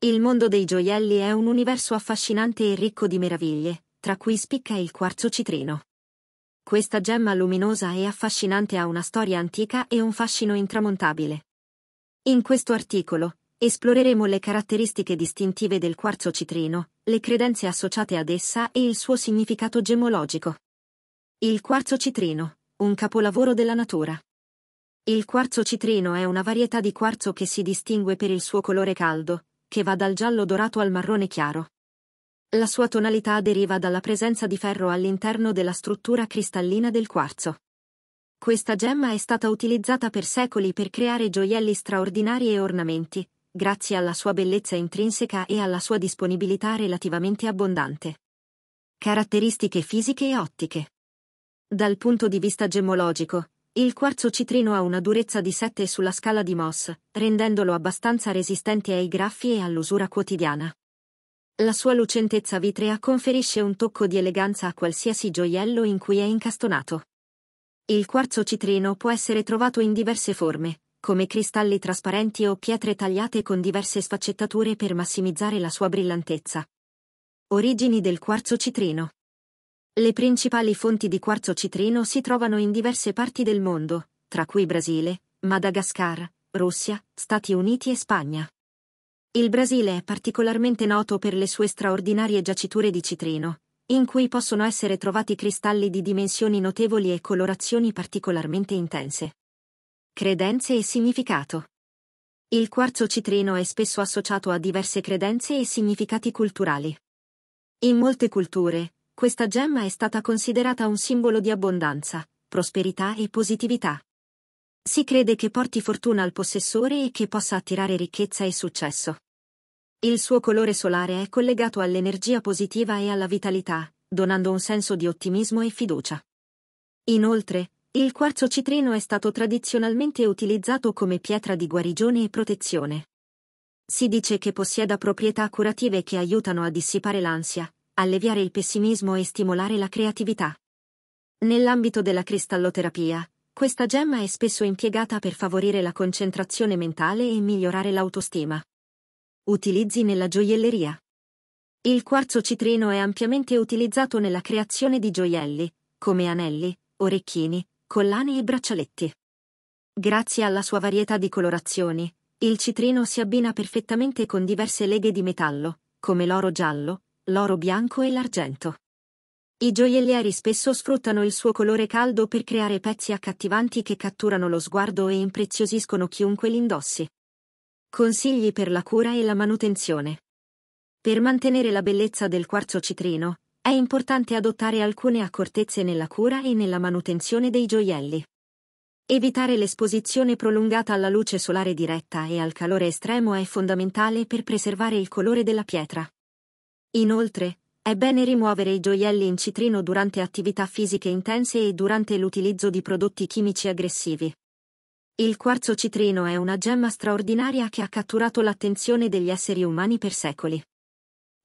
Il mondo dei gioielli è un universo affascinante e ricco di meraviglie, tra cui spicca il quarzo citrino. Questa gemma luminosa e affascinante ha una storia antica e un fascino intramontabile. In questo articolo, esploreremo le caratteristiche distintive del quarzo citrino, le credenze associate ad essa e il suo significato gemologico. Il quarzo citrino, un capolavoro della natura. Il quarzo citrino è una varietà di quarzo che si distingue per il suo colore caldo, che va dal giallo dorato al marrone chiaro. La sua tonalità deriva dalla presenza di ferro all'interno della struttura cristallina del quarzo. Questa gemma è stata utilizzata per secoli per creare gioielli straordinari e ornamenti, grazie alla sua bellezza intrinseca e alla sua disponibilità relativamente abbondante. Caratteristiche fisiche e ottiche. Dal punto di vista gemologico, il quarzo citrino ha una durezza di 7 sulla scala di Moss, rendendolo abbastanza resistente ai graffi e all'usura quotidiana. La sua lucentezza vitrea conferisce un tocco di eleganza a qualsiasi gioiello in cui è incastonato. Il quarzo citrino può essere trovato in diverse forme, come cristalli trasparenti o pietre tagliate con diverse sfaccettature per massimizzare la sua brillantezza. Origini del quarzo citrino le principali fonti di quarzo citrino si trovano in diverse parti del mondo, tra cui Brasile, Madagascar, Russia, Stati Uniti e Spagna. Il Brasile è particolarmente noto per le sue straordinarie giaciture di citrino, in cui possono essere trovati cristalli di dimensioni notevoli e colorazioni particolarmente intense. Credenze e significato Il quarzo citrino è spesso associato a diverse credenze e significati culturali. In molte culture, questa gemma è stata considerata un simbolo di abbondanza, prosperità e positività. Si crede che porti fortuna al possessore e che possa attirare ricchezza e successo. Il suo colore solare è collegato all'energia positiva e alla vitalità, donando un senso di ottimismo e fiducia. Inoltre, il quarzo citrino è stato tradizionalmente utilizzato come pietra di guarigione e protezione. Si dice che possieda proprietà curative che aiutano a dissipare l'ansia, alleviare il pessimismo e stimolare la creatività. Nell'ambito della cristalloterapia, questa gemma è spesso impiegata per favorire la concentrazione mentale e migliorare l'autostima. Utilizzi nella gioielleria. Il quarzo citrino è ampiamente utilizzato nella creazione di gioielli, come anelli, orecchini, collane e braccialetti. Grazie alla sua varietà di colorazioni, il citrino si abbina perfettamente con diverse leghe di metallo, come l'oro giallo, l'oro bianco e l'argento. I gioiellieri spesso sfruttano il suo colore caldo per creare pezzi accattivanti che catturano lo sguardo e impreziosiscono chiunque li indossi. Consigli per la cura e la manutenzione. Per mantenere la bellezza del quarzo citrino, è importante adottare alcune accortezze nella cura e nella manutenzione dei gioielli. Evitare l'esposizione prolungata alla luce solare diretta e al calore estremo è fondamentale per preservare il colore della pietra. Inoltre, è bene rimuovere i gioielli in citrino durante attività fisiche intense e durante l'utilizzo di prodotti chimici aggressivi. Il quarzo citrino è una gemma straordinaria che ha catturato l'attenzione degli esseri umani per secoli.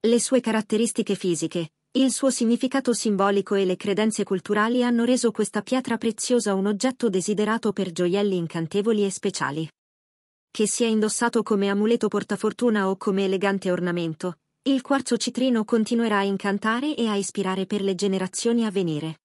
Le sue caratteristiche fisiche, il suo significato simbolico e le credenze culturali hanno reso questa pietra preziosa un oggetto desiderato per gioielli incantevoli e speciali. Che sia indossato come amuleto portafortuna o come elegante ornamento, il quarzo citrino continuerà a incantare e a ispirare per le generazioni a venire.